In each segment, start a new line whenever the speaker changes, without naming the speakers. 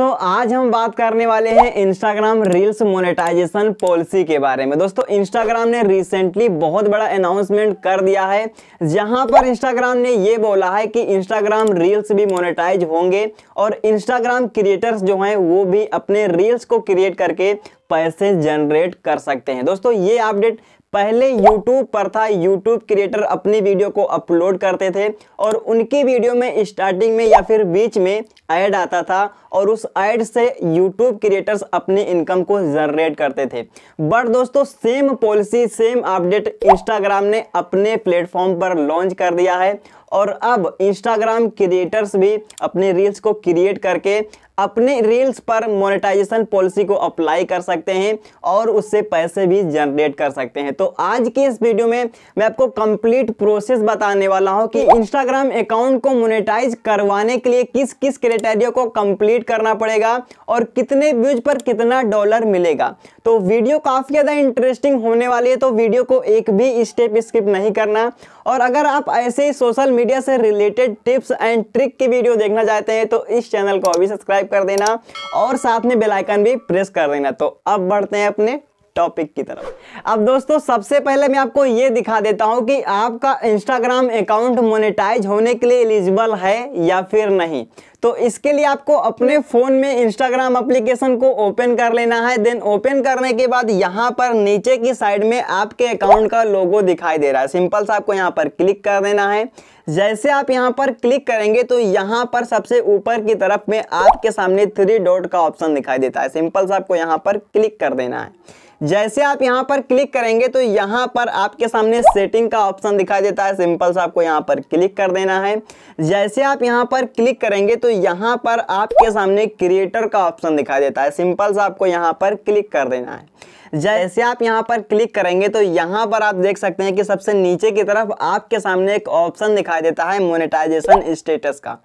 दोस्तों आज हम बात करने वाले हैं इंस्टाग्राम रील्स मोनेटाइजेशन पॉलिसी के बारे में दोस्तों इंस्टाग्राम ने रिसेंटली बहुत बड़ा अनाउंसमेंट कर दिया है जहां पर इंस्टाग्राम ने यह बोला है कि इंस्टाग्राम रील्स भी मोनेटाइज होंगे और इंस्टाग्राम क्रिएटर्स जो हैं वो भी अपने रील्स को क्रिएट करके पैसे जनरेट कर सकते हैं दोस्तों ये अपडेट पहले YouTube पर था YouTube क्रिएटर अपनी वीडियो को अपलोड करते थे और उनकी वीडियो में स्टार्टिंग में या फिर बीच में ऐड आता था और उस ऐड से YouTube क्रिएटर्स अपनी इनकम को जनरेट करते थे बट दोस्तों same policy same update Instagram ने अपने प्लेटफॉर्म पर लॉन्च कर दिया है और अब इंस्टाग्राम क्रिएटर्स भी अपने रील्स को क्रिएट करके अपने रील्स पर मोनेटाइजेशन पॉलिसी को अप्लाई कर सकते हैं और उससे पैसे भी जनरेट कर सकते हैं तो आज की इस वीडियो में मैं आपको कंप्लीट प्रोसेस बताने वाला हूं कि इंस्टाग्राम अकाउंट को मोनेटाइज करवाने के लिए किस किस क्राइटेरिया को कंप्लीट करना पड़ेगा और कितने व्यूज पर कितना डॉलर मिलेगा तो वीडियो काफ़ी ज़्यादा इंटरेस्टिंग होने वाली है तो वीडियो को एक भी स्टेप स्किप नहीं करना और अगर आप ऐसे ही सोशल मीडिया से रिलेटेड टिप्स एंड ट्रिक की वीडियो देखना चाहते हैं तो इस चैनल को अभी सब्सक्राइब कर देना और साथ में बेलाइकन भी प्रेस कर देना तो अब बढ़ते हैं अपने टॉपिक की तरफ अब दोस्तों सबसे पहले मैं आपको ये दिखा देता हूँ कि आपका इंस्टाग्राम अकाउंट मोनेटाइज होने के लिए एलिजिबल है या फिर नहीं तो इसके लिए आपको अपने फ़ोन में इंस्टाग्राम एप्लीकेशन को ओपन कर लेना है देन ओपन करने के बाद यहाँ पर नीचे की साइड में आपके अकाउंट का लोगो दिखाई दे रहा है सिंपल सा आपको यहाँ पर क्लिक कर देना है जैसे आप यहाँ पर क्लिक करेंगे तो यहाँ पर सबसे ऊपर की तरफ में आपके सामने थ्री डॉट का ऑप्शन दिखाई देता है सिंपल सा आपको यहाँ पर क्लिक कर देना है जैसे आप यहाँ पर क्लिक करेंगे तो यहाँ पर आपके सामने सेटिंग का ऑप्शन दिखाई देता है सिंपल से आपको यहाँ पर क्लिक कर देना है जैसे आप यहाँ पर क्लिक करेंगे तो यहाँ पर आपके सामने क्रिएटर का ऑप्शन दिखाई देता है सिंपल से आपको यहाँ पर क्लिक कर देना है जैसे आप यहाँ पर क्लिक करेंगे तो यहाँ पर आप देख सकते हैं कि सबसे नीचे की तरफ आपके सामने एक ऑप्शन दिखाई देता है मोनेटाइजेशन स्टेटस का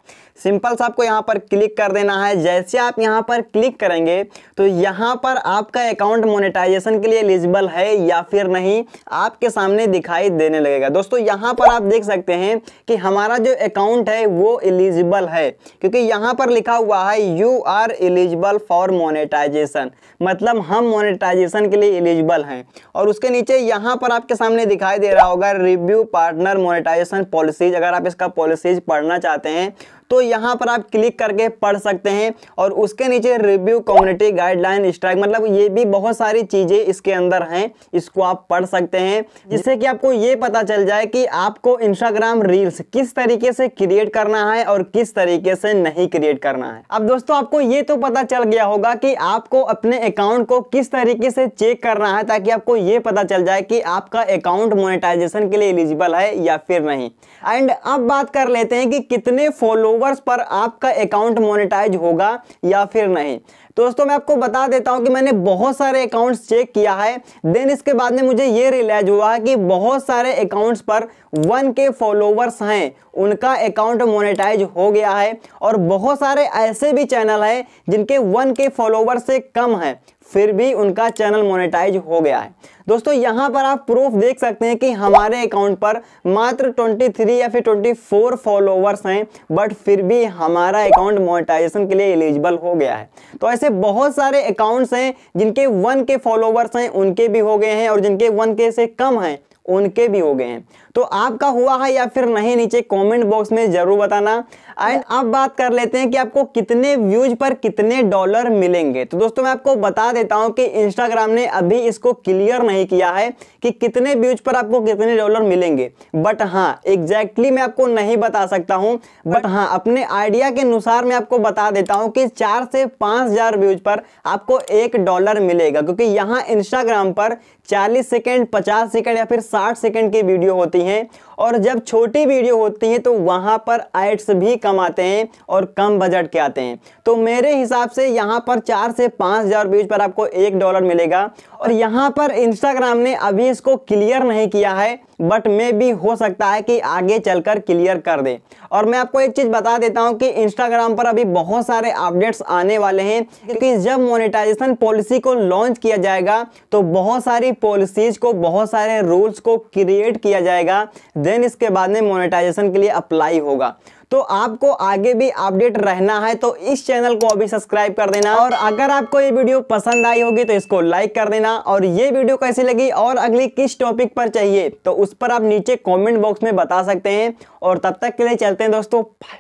सिंपल सा आपको यहाँ पर क्लिक कर देना है जैसे आप यहाँ पर क्लिक करेंगे तो यहाँ पर आपका अकाउंट मोनेटाइजेशन के लिए एलिजिबल है या फिर नहीं आपके सामने दिखाई देने लगेगा दोस्तों यहाँ पर आप देख सकते हैं कि हमारा जो अकाउंट है वो एलिजिबल है क्योंकि यहाँ पर लिखा हुआ है you are eligible for monetization मतलब हम मोनेटाइजेशन के के लिए एलिजिबल हैं और उसके नीचे यहाँ पर आपके सामने दिखाई दे रहा होगा रिव्यू पार्टनर मोनेटाइजेशन पॉलिसीज अगर आप इसका पॉलिसीज पढ़ना चाहते हैं तो यहाँ पर आप क्लिक करके पढ़ सकते हैं और उसके नीचे रिव्यू कम्युनिटी गाइडलाइन स्ट्राइक मतलब ये भी बहुत सारी चीज़ें इसके अंदर हैं इसको आप पढ़ सकते हैं जिससे कि आपको ये पता चल जाए कि आपको इंस्टाग्राम रील्स किस तरीके से क्रिएट करना है और किस तरीके से नहीं क्रिएट करना है अब दोस्तों आपको ये तो पता चल गया होगा कि आपको अपने अकाउंट को किस तरीके से चेक करना है ताकि आपको ये पता चल जाए कि आपका अकाउंट मोनिटाइजेशन के लिए एलिजिबल है या फिर नहीं एंड अब बात कर लेते हैं कि कितने फॉलो फॉलोवर्स पर आपका अकाउंट मोनेटाइज होगा या फिर नहीं दोस्तों मैं आपको बता देता हूं कि मैंने बहुत सारे अकाउंट्स चेक किया है देन इसके बाद में मुझे ये रियलाइज हुआ कि बहुत सारे अकाउंट्स पर वन के फॉलोवर्स हैं उनका अकाउंट मोनेटाइज हो गया है और बहुत सारे ऐसे भी चैनल हैं जिनके वन के फॉलोवर से कम हैं फिर भी उनका चैनल मोनेटाइज हो गया है दोस्तों यहाँ पर आप प्रूफ देख सकते हैं कि हमारे अकाउंट पर मात्र 23 या फिर 24 फॉलोवर्स हैं बट फिर भी हमारा अकाउंट मोनेटाइजेशन के लिए एलिजिबल हो गया है तो ऐसे ऐसे बहुत सारे अकाउंट्स हैं जिनके वन के फॉलोवर्स हैं उनके भी हो गए हैं और जिनके वन के से कम हैं उनके भी हो गए हैं तो आपका हुआ है या फिर नहीं नीचे कमेंट बॉक्स में ज़रूर बताना एंड अब बात कर लेते हैं कि आपको कितने व्यूज पर कितने डॉलर मिलेंगे तो दोस्तों मैं आपको बता देता हूं कि इंस्टाग्राम ने अभी इसको क्लियर नहीं किया है कि कितने व्यूज पर आपको कितने डॉलर मिलेंगे बट हाँ एग्जैक्टली exactly मैं आपको नहीं बता सकता हूँ बट हाँ अपने आइडिया के अनुसार मैं आपको बता देता हूँ कि चार से पाँच व्यूज पर आपको एक डॉलर मिलेगा क्योंकि यहाँ इंस्टाग्राम पर चालीस सेकेंड पचास सेकेंड या फिर 60 सेकंड की वीडियो होती हैं और जब छोटी वीडियो होती हैं तो वहाँ पर एड्स भी कम आते हैं और कम बजट के आते हैं तो मेरे हिसाब से यहाँ पर चार से पाँच हज़ार बीच पर आपको एक डॉलर मिलेगा और यहाँ पर इंस्टाग्राम ने अभी इसको क्लियर नहीं किया है बट मे भी हो सकता है कि आगे चलकर क्लियर कर दें और मैं आपको एक चीज़ बता देता हूं कि इंस्टाग्राम पर अभी बहुत सारे अपडेट्स आने वाले हैं क्योंकि जब मोनेटाइजेशन पॉलिसी को लॉन्च किया जाएगा तो बहुत सारी पॉलिसीज़ को बहुत सारे रूल्स को क्रिएट किया जाएगा देन इसके बाद में मोनेटाइजेशन के लिए अप्लाई होगा तो आपको आगे भी अपडेट रहना है तो इस चैनल को अभी सब्सक्राइब कर देना और अगर आपको ये वीडियो पसंद आई होगी तो इसको लाइक कर देना और ये वीडियो कैसी लगी और अगली किस टॉपिक पर चाहिए तो उस पर आप नीचे कॉमेंट बॉक्स में बता सकते हैं और तब तक के लिए चलते हैं दोस्तों बाय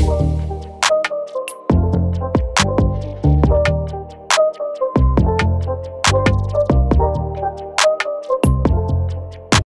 बाय